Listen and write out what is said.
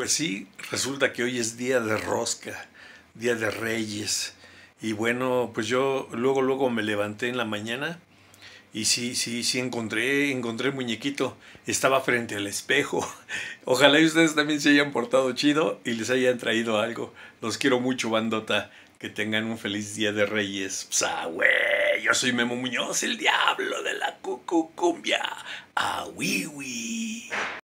Pues sí, resulta que hoy es día de rosca, día de reyes. Y bueno, pues yo luego, luego me levanté en la mañana y sí, sí, sí encontré, encontré el muñequito. Estaba frente al espejo. Ojalá y ustedes también se hayan portado chido y les hayan traído algo. Los quiero mucho, bandota. Que tengan un feliz día de Reyes. Psa, güey, Yo soy Memo Muñoz, el diablo de la cucucumbia. Awiwi.